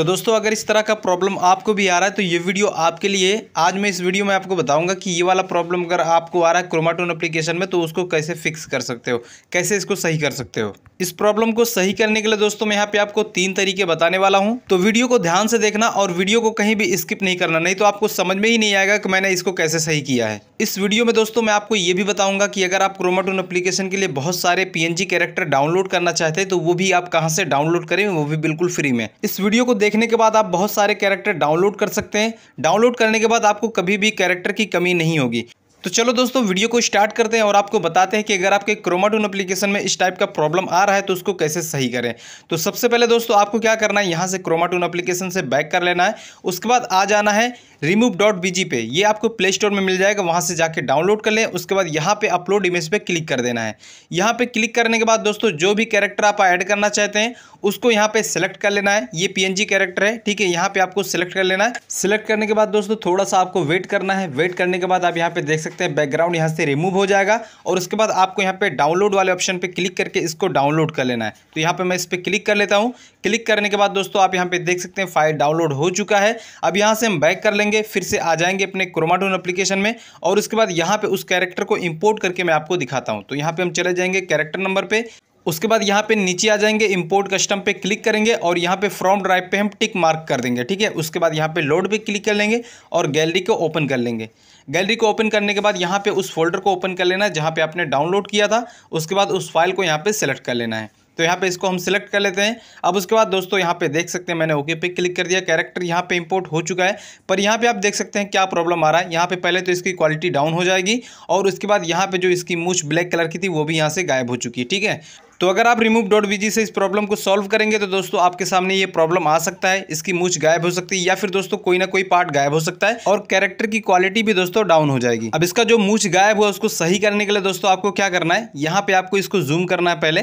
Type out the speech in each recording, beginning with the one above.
तो दोस्तों अगर इस तरह का प्रॉब्लम आपको भी आ रहा है तो ये वीडियो आपके लिए आज मैं इस वीडियो में आपको बताऊंगा कि ये वाला प्रॉब्लम अगर आपको आ रहा है क्रोमाटोन एप्लीकेशन में तो उसको कैसे फिक्स कर सकते हो कैसे इसको सही कर सकते हो इस प्रॉब्लम को सही करने के लिए दोस्तों मैं यहाँ पे आपको तीन तरीके बताने वाला हूँ तो वीडियो को ध्यान से देखना और वीडियो को कहीं भी स्किप नहीं करना नहीं तो आपको समझ में ही नहीं आएगा कि मैंने इसको कैसे सही किया है इस वीडियो में दोस्तों मैं आपको ये भी बताऊंगा कि अगर आप क्रोमाटोन एप्लीकेशन के लिए बहुत सारे पीएनजी कैरेक्टर डाउनलोड करना चाहते हैं तो वो भी आप कहाँ से डाउनलोड करें वो भी बिल्कुल फ्री में इस वीडियो को देख देखने के बाद आप बहुत सारे कैरेक्टर डाउनलोड कर सकते हैं डाउनलोड करने के बाद आपको कभी भी कैरेक्टर की कमी नहीं होगी तो चलो दोस्तों वीडियो को स्टार्ट करते हैं और आपको बताते हैं कि अगर आपके क्रोमाटून एप्लीकेशन में इस टाइप का प्रॉब्लम आ रहा है तो उसको कैसे सही करें तो सबसे पहले दोस्तों आपको क्या करना है यहाँ से क्रोमाटून एप्लीकेशन से बैक कर लेना है उसके बाद आ जाना है रिमूव डॉट बीजी पे ये आपको प्ले स्टोर में मिल जाएगा वहाँ से जाके डाउनलोड कर लें उसके बाद यहाँ पे अपलोड इमेज पे क्लिक कर देना है यहाँ पे क्लिक करने के बाद दोस्तों जो भी कैरेक्टर आप ऐड करना चाहते हैं उसको यहाँ पे सेलेक्ट कर लेना है ये पीएनजी कैरेक्टर है ठीक है यहाँ पे आपको सेलेक्ट कर लेना है सिलेक्ट करने के बाद दोस्तों थोड़ा सा आपको वेट करना है वेट करने के बाद आप यहाँ पे देख सकते हैं बैकग्राउंड यहाँ से रिमूव हो जाएगा और उसके बाद आपको यहाँ पे डाउनलोड वाले ऑप्शन पे क्लिक करके इसको डाउनलोड कर लेना है तो यहाँ पे मैं इस पर क्लिक कर लेता हूँ क्लिक करने के बाद दोस्तों आप यहाँ पे देख सकते हैं फाइल डाउनलोड हो चुका है अब यहाँ से हम बैक कर लेंगे जाएंगे फिर से आ जाएंगे अपने क्रोमाटोन एप्लीकेशन में और उसके बाद यहाँ पे उस कैरेक्टर को इंपोर्ट करके मैं आपको दिखाता हूँ तो यहाँ पे हम चले जाएंगे कैरेक्टर नंबर पे उसके बाद यहाँ पे नीचे आ जाएंगे इंपोर्ट कस्टम पे क्लिक करेंगे और यहाँ पे फ्रॉम ड्राइव पे हम टिक मार्क कर देंगे ठीक है उसके बाद यहाँ पे लोड पे क्लिक कर लेंगे और गैलरी को ओपन कर लेंगे गैलरी को ओपन करने के बाद यहाँ पे उस फोल्डर को ओपन कर लेना है जहाँ पे आपने डाउनलोड किया था उसके बाद उस फाइल को यहाँ पे सेलेक्ट कर लेना है तो यहाँ पे इसको हम सिलेक्ट कर लेते हैं अब उसके बाद दोस्तों यहाँ पे देख सकते हैं मैंने ओके पे क्लिक कर दिया कैरेक्टर यहाँ पे इंपोर्ट हो चुका है पर यहाँ पे आप देख सकते हैं क्या प्रॉब्लम आ रहा है यहाँ पे पहले तो इसकी क्वालिटी डाउन हो जाएगी और उसके बाद यहाँ पे जो इसकी मूछ ब्लैक कलर की थी वो भी यहाँ से गायब हो चुकी है ठीक है तो अगर आप रिमूव डॉट वीजी से इस प्रॉब्लम को सॉल्व करेंगे तो दोस्तों आपके सामने ये प्रॉब्लम आ सकता है इसकी मूछ गायब हो सकती है या फिर दोस्तों कोई ना कोई पार्ट गायब हो सकता है और कैरेक्टर की क्वालिटी भी दोस्तों डाउन हो जाएगी अब इसका जो मूछ गायब हुआ उसको सही करने के लिए दोस्तों आपको क्या करना है यहाँ पे आपको इसको जूम करना है पहले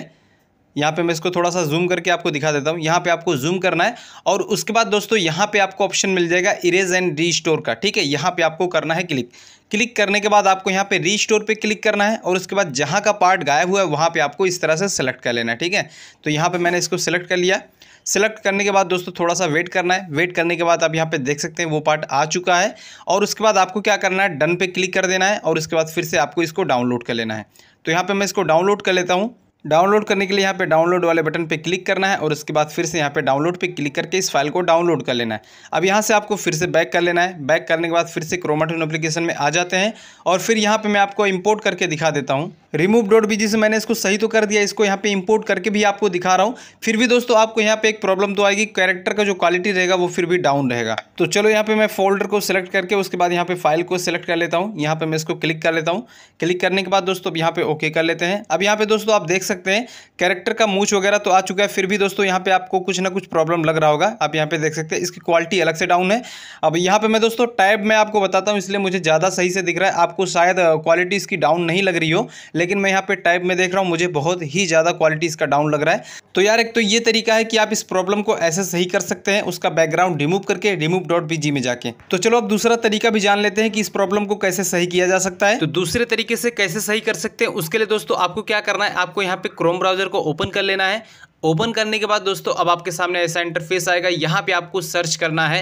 यहाँ पे मैं इसको थोड़ा सा जूम करके आपको दिखा देता हूँ यहाँ पे आपको जूम करना है और उसके बाद दोस्तों यहाँ पे आपको ऑप्शन मिल जाएगा इरेज एंड री का ठीक है यहाँ पे आपको करना है क्लिक क्लिक करने के बाद आपको यहाँ पे स्टोर पर क्लिक करना है और उसके बाद जहाँ का पार्ट गायब हुआ है वहाँ पर आपको इस तरह से सेलेक्ट कर लेना है ठीक है तो यहाँ पर मैंने इसको सेलेक्ट कर लिया सेलेक्ट करने के बाद दोस्तों थोड़ा सा वेट करना है वेट करने के बाद आप यहाँ पे देख सकते हैं वो पार्ट आ चुका है और उसके बाद आपको क्या करना है डन पे क्लिक कर देना है और उसके बाद फिर से आपको इसको डाउनलोड कर लेना है तो यहाँ पर मैं इसको डाउनलोड कर लेता हूँ डाउनलोड करने के लिए यहाँ पे डाउनलोड वाले बटन पे क्लिक करना है और उसके बाद फिर से यहाँ पे डाउनलोड पे क्लिक करके इस फाइल को डाउनलोड कर लेना है अब यहाँ से आपको फिर से बैक कर लेना है बैक करने के बाद फिर से क्रोमाटोन एप्लीकेशन में आ जाते हैं और फिर यहाँ पर मैं आपको इम्पोर्ट करके दिखा देता हूँ रिमूव डॉट बी से मैंने इसको सही तो कर दिया इसको यहाँ पे इंपोर्ट करके भी आपको दिखा रहा हूँ फिर भी दोस्तों आपको यहाँ पे एक प्रॉब्लम तो आएगी कैरेक्टर का जो क्वालिटी रहेगा वो फिर भी डाउन रहेगा तो चलो यहाँ पे मैं फोल्डर को सिलेक्ट करके उसके बाद यहाँ पे फाइल को सिलेक्ट कर लेता हूँ यहाँ पे मैं इसको क्लिक कर लेता हूँ क्लिक करने के बाद दोस्तों अब यहाँ पे ओके कर लेते हैं अब यहाँ पे दोस्तों आप देख सकते हैं कैरेक्टर का मूच वगैरह तो आ चुका है फिर भी दोस्तों यहाँ पे आपको कुछ ना कुछ प्रॉब्लम लग रहा होगा आप यहाँ पे देख सकते हैं इसकी क्वालिटी अलग से डाउन है अब यहाँ पे मैं दोस्तों टाइप में आपको बताता हूँ इसलिए मुझे ज़्यादा सही से दिख रहा है आपको शायद क्वालिटी इसकी डाउन नहीं लग रही हो लेकिन लेकिन मैं यहाँ पे टाइप में देख रहा हूँ मुझे बहुत ही ज़्यादा क्वालिटी इसका डाउन लग रहा है तो यार एक तो ये तरीका है कि आप इस प्रॉब्लम को ऐसे सही कर सकते हैं उसका बैकग्राउंड रिमूव करके रिमूव डॉट में जाके तो चलो अब दूसरा तरीका भी जान लेते हैं कि इस प्रॉब्लम को कैसे सही किया जा सकता है तो दूसरे तरीके से कैसे सही कर सकते हैं उसके लिए दोस्तों आपको क्या करना है आपको यहाँ पे क्रोम ब्राउजर को ओपन कर लेना है ओपन करने के बाद दोस्तों अब आपके सामने ऐसा इंटरफेस आएगा यहाँ पे आपको सर्च करना है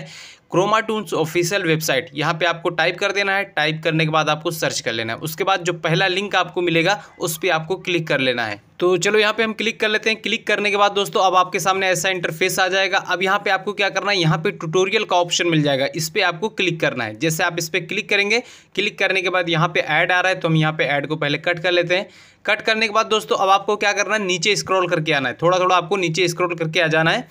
क्रोमा टून्स ऑफिशियल वेबसाइट यहाँ पे आपको टाइप कर देना है टाइप करने के बाद आपको सर्च कर लेना है उसके बाद जो पहला लिंक आपको मिलेगा उस पर आपको क्लिक कर लेना है तो चलो यहाँ पे हम क्लिक कर लेते हैं क्लिक करने के बाद दोस्तों अब आपके सामने ऐसा इंटरफेस आ जाएगा अब यहाँ पे आपको क्या करना है यहाँ पे ट्यूटोरियल का ऑप्शन मिल जाएगा इस पर आपको क्लिक करना है जैसे आप इस पर क्लिक करेंगे क्लिक करने के बाद यहाँ पे ऐड आ रहा है तो हम यहाँ पे ऐड को पहले कट कर लेते हैं कट करने के बाद दोस्तों अब आपको क्या करना है नीचे स्क्रॉल करके आना है थोड़ा थोड़ा आपको नीचे स्क्रॉल करके आ जाना है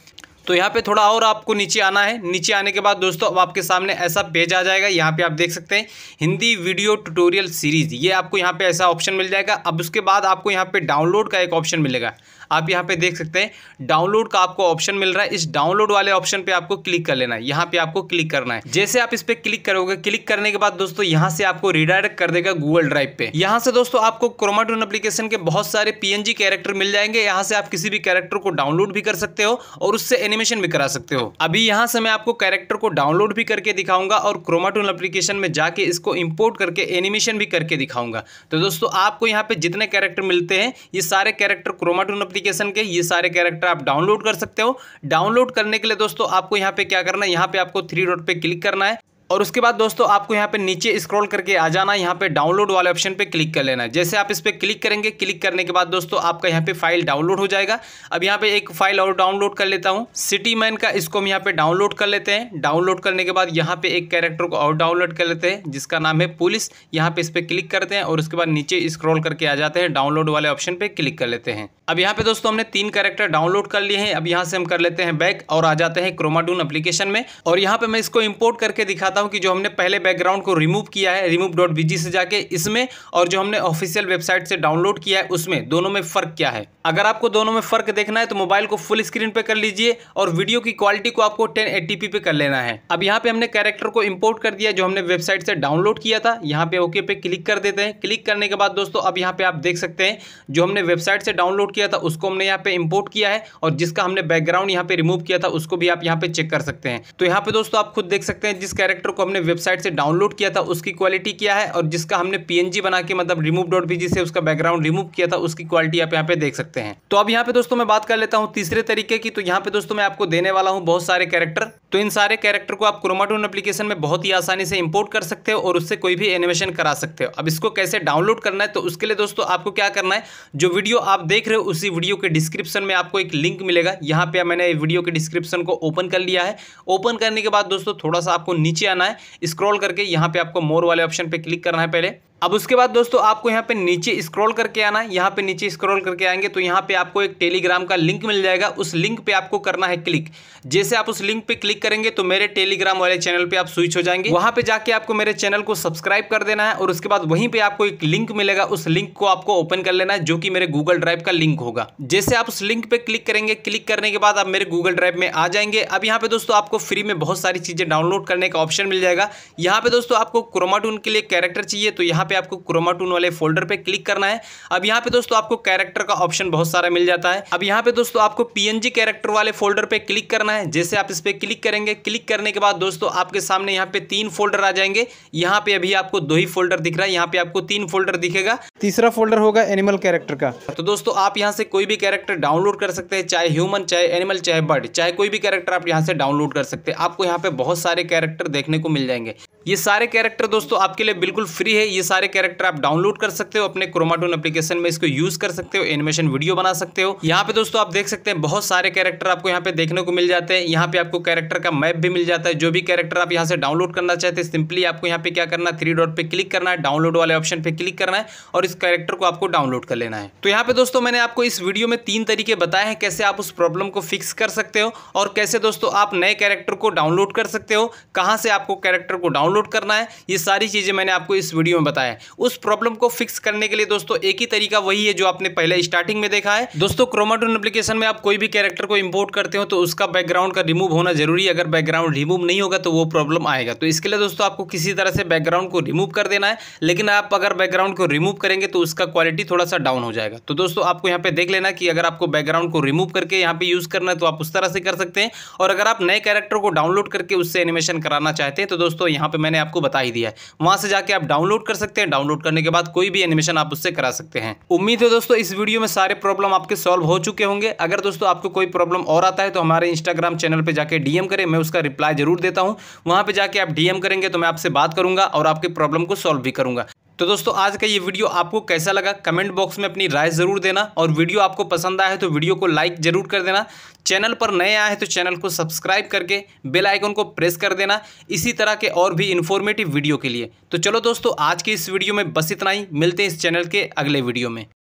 तो यहाँ पे थोड़ा और आपको नीचे आना है नीचे आने के बाद दोस्तों अब आपके सामने ऐसा पेज आ जाएगा यहाँ पे आप देख सकते हैं हिंदी वीडियो ट्यूटोरियल सीरीज़ ये आपको यहाँ पे ऐसा ऑप्शन मिल जाएगा अब उसके बाद आपको यहाँ पे डाउनलोड का एक ऑप्शन मिलेगा आप यहाँ पे देख सकते हैं डाउनलोड का आपको ऑप्शन मिल रहा है इस डाउनलोड वाले ऑप्शन पे आपको क्लिक कर लेना है यहाँ पे आपको क्लिक करना है जैसे आप इस पर क्लिक करोगे क्लिक करने के बाद दोस्तों यहाँ से आपको रिडायरेक्ट कर देगा गूगल ड्राइव पे यहाँ से दोस्तों आपको क्रोमाटोन एप्लीकेशन के बहुत सारे पीएनजी कैरेक्टर मिल जाएंगे यहाँ से आप किसी भी कैरेक्टर को डाउनलोड भी कर सकते हो और उससे एनिमेशन भी करा सकते हो अभी यहाँ से मैं आपको कैरेक्टर को डाउनलोड भी करके दिखाऊंगा और क्रोमाटोन एप्लीकेशन में जाके इसको इम्पोर्ट करके एनिमेशन भी करके दिखाऊंगा तो दोस्तों आपको यहाँ पे जितने कैरेक्टर मिलते हैं ये सारे कैरेक्टर क्रोमाटोन एप्लीकेशन एप्लीकेशन के ये सारे कैरेक्टर आप डाउनलोड कर सकते हो डाउनलोड करने के लिए दोस्तों आपको यहाँ पे क्या करना है यहाँ पे आपको थ्री डॉट पे क्लिक करना है और उसके बाद दोस्तों आपको यहाँ पे नीचे स्क्रॉल करके आ जाना यहाँ पे डाउनलोड वाले ऑप्शन पे क्लिक कर लेना है जैसे आप इस पर क्लिक करेंगे क्लिक करने के बाद दोस्तों आपका यहाँ पे फाइल डाउनलोड हो जाएगा अब यहाँ पे एक फाइल और डाउनलोड कर लेता हूँ सिटी मैन का इसको हम यहाँ पे डाउनलोड कर लेते हैं डाउनलोड करने के बाद यहाँ पे एक कैरेक्टर को और डाउनलोड कर लेते हैं जिसका नाम है पुलिस यहाँ पे इस पर क्लिक करते हैं और उसके बाद नीचे स्क्रॉल करके आ जाते हैं डाउनलोड वाले ऑप्शन पे क्लिक कर लेते हैं अब यहाँ पे दोस्तों हमने तीन कैरेक्टर डाउनलोड कर लिए हैं अब यहाँ से हम कर लेते हैं बैक और आ जाते हैं क्रोमाडून अप्लीकेशन में और यहाँ पे मैं इसको इम्पोर्ट करके दिखाता हूँ कि जो हमने पहले बैकग्राउंड को रिमूव किया है रिमूव डॉट से जाके इसमें और जो हमने ऑफिशियल वेबसाइट से डाउनलोड किया है उसमें दोनों में फ़र्क क्या है अगर आपको दोनों में फ़र्क देखना है तो मोबाइल को फुल स्क्रीन पे कर लीजिए और वीडियो की क्वालिटी को आपको टेन पे कर लेना है अब यहाँ पे हमने कैरेक्टर को इम्पोर्ट कर दिया जो हमने वेबसाइट से डाउनलोड किया था यहाँ पे ओके पे क्लिक कर देते हैं क्लिक करने के बाद दोस्तों अब यहाँ पे आप देख सकते हैं जो हमने वेबसाइट से डाउनलोड किया था उसको हमने यहाँ पे इम्पोर्ट किया है और जिसका हमने बैकग्राउंड यहाँ पे रिमूव किया था उसको भी आप यहाँ पे चेक कर सकते हैं तो यहाँ पे दोस्तों आप खुद देख सकते हैं जिस कैरेक्टर कैरेक्टर को हमने वेबसाइट से डाउनलोड किया था उसकी क्वालिटी क्या है और जिसका हमने पीएनजी बना के मतलब रिमूव डॉट पीजी से उसका बैकग्राउंड रिमूव किया था उसकी क्वालिटी आप यहाँ पे देख सकते हैं तो अब यहाँ पे दोस्तों मैं बात कर लेता हूँ तीसरे तरीके की तो यहाँ पे दोस्तों मैं आपको देने वाला हूँ बहुत सारे कैरेक्टर तो इन सारे कैरेक्टर को आप क्रोमाटोन एप्लीकेशन में बहुत ही आसानी से इंपोर्ट कर सकते हो और उससे कोई भी एनिमेशन करा सकते हो अब इसको कैसे डाउनलोड करना है तो उसके लिए दोस्तों आपको क्या करना है जो वीडियो आप देख रहे हो उसी वीडियो के डिस्क्रिप्शन में आपको एक लिंक मिलेगा यहाँ पे मैंने वीडियो के डिस्क्रिप्शन को ओपन कर लिया है ओपन करने के बाद दोस्तों थोड़ा सा आपको नीचे जाना है स्क्रॉल करके यहाँ पे आपको मोर वाले ऑप्शन पे क्लिक करना है पहले अब उसके बाद दोस्तों आपको यहाँ पे नीचे स्क्रॉल करके आना है यहाँ पे नीचे स्क्रॉल करके आएंगे तो यहाँ पे आपको एक टेलीग्राम का लिंक मिल जाएगा उस लिंक पे आपको करना है क्लिक जैसे आप उस लिंक पे क्लिक करेंगे तो मेरे टेलीग्राम वाले चैनल पे आप स्विच हो जाएंगे वहां पे जाके आपको मेरे चैनल को सब्सक्राइब कर देना है और उसके बाद वहीं पर आपको एक लिंक मिलेगा उस लिंक को आपको ओपन कर लेना है जो कि मेरे गूगल ड्राइव का लिंक होगा जैसे आप उस लिंक पे क्लिक करेंगे क्लिक करने के बाद आप मेरे गूगल ड्राइव में आ जाएंगे अब यहाँ पे दोस्तों आपको फ्री में बहुत सारी चीजें डाउनलोड करने का ऑप्शन मिल जाएगा यहाँ पे दोस्तों आपको क्रोमाटून के लिए कैरेक्टर चाहिए तो यहाँ यहाँ पे आपको क्रोमाटून वाले फोल्डर पे क्लिक करना है अब यहाँ पे दोस्तों आपको कैरेक्टर का ऑप्शन बहुत सारा मिल जाता है अब यहाँ पे दोस्तों आपको पी कैरेक्टर वाले फोल्डर पे क्लिक करना है जैसे आप इस पर क्लिक करेंगे क्लिक करने के बाद दोस्तों आपके सामने यहाँ पे तीन फोल्डर आ जाएंगे यहाँ पे अभी आपको दो ही फोल्डर दिख रहा है यहाँ पे आपको तीन फोल्डर दिखेगा तीसरा फोल्डर होगा एनिमल कैरेक्टर का तो दोस्तों आप यहाँ से कोई भी कैरेक्टर डाउनलोड कर सकते हैं चाहे ह्यूमन चाहे एनिमल चाहे बर्ड चाहे कोई भी कैरेक्टर आप यहाँ से डाउनलोड कर सकते हैं आपको यहाँ पे बहुत सारे कैरेक्टर देखने को मिल जाएंगे ये सारे कैरेक्टर दोस्तों आपके लिए बिल्कुल फ्री है ये सारे कैरेक्टर आप डाउनलोड कर सकते हो अपने क्रोमाटोन एप्लीकेशन में इसको यूज कर सकते हो एनिमेशन वीडियो बना सकते हो यहाँ पे दोस्तों आप देख सकते हैं बहुत सारे कैरेक्टर आपको यहाँ पे देखने को मिल जाते हैं यहाँ पे आपको कैरेक्टर का मैप भी मिल जाता है जो भी कैरेक्टर आप यहाँ से डाउनलोड करना चाहते हैं सिंपली आपको यहाँ पे क्या करना थ्री डॉट पे क्लिक करना है डाउनलोड वाले ऑप्शन पे क्लिक करना है और इस कैरेक्टर को आपको डाउनलोड कर लेना है तो यहाँ पे दोस्तों मैंने आपको इस वीडियो में तीन तरीके बताए हैं कैसे आप उस प्रॉब्लम को फिक्स कर सकते हो और कैसे दोस्तों आप नए कैरेक्टर को डाउनलोड कर सकते हो कहाँ से आपको कैरेक्टर को डाउनलोड करना है ये सारी चीज़ें मैंने आपको इस वीडियो में बताया है उस प्रॉब्लम को फिक्स करने के लिए दोस्तों एक ही तरीका वही है जो आपने पहले स्टार्टिंग में देखा है दोस्तों क्रोमाटोन एप्लीकेशन में आप कोई भी कैरेक्टर को इंपोर्ट करते हो तो उसका बैकग्राउंड का रिमूव होना जरूरी है अगर बैकग्राउंड रिमूव नहीं होगा तो वो प्रॉब्लम आएगा तो इसके लिए दोस्तों आपको किसी तरह से बैकग्राउंड को रिमूव कर देना है लेकिन आप अगर बैकग्राउंड को रिमूव करेंगे तो उसका क्वालिटी थोड़ा सा डाउन हो जाएगा तो दोस्तों आपको यहाँ पे देख लेना कि अगर आपको बैकग्राउंड को रिमूव करके यहाँ पे यूज़ करना है तो आप उस तरह से कर सकते हैं और अगर आप नए कैरेक्टर को डाउनलोड करके उससे एनिमेशन कराना चाहते हैं तो दोस्तों यहाँ पे मैंने आपको बता ही दिया है वहां से जाके आप डाउनलोड कर सकते सकते हैं डाउनलोड करने के बाद कोई भी एनिमेशन आप उससे करा सकते हैं उम्मीद है दोस्तों इस वीडियो में सारे प्रॉब्लम आपके सॉल्व हो चुके होंगे अगर दोस्तों आपको कोई प्रॉब्लम और आता है तो हमारे इंस्टाग्राम चैनल पर जाकर डीएम करें मैं उसका रिप्लाई जरूर देता हूँ वहां पर जाकर आप डीएम करेंगे तो मैं आपसे बात करूंगा और आपकी प्रॉब्लम को सॉल्व भी करूंगा तो दोस्तों आज का ये वीडियो आपको कैसा लगा कमेंट बॉक्स में अपनी राय ज़रूर देना और वीडियो आपको पसंद आया है तो वीडियो को लाइक ज़रूर कर देना चैनल पर नए आए हैं तो चैनल को सब्सक्राइब करके बेल आइकन को प्रेस कर देना इसी तरह के और भी इन्फॉर्मेटिव वीडियो के लिए तो चलो दोस्तों आज के इस वीडियो में बस इतना ही मिलते हैं इस चैनल के अगले वीडियो में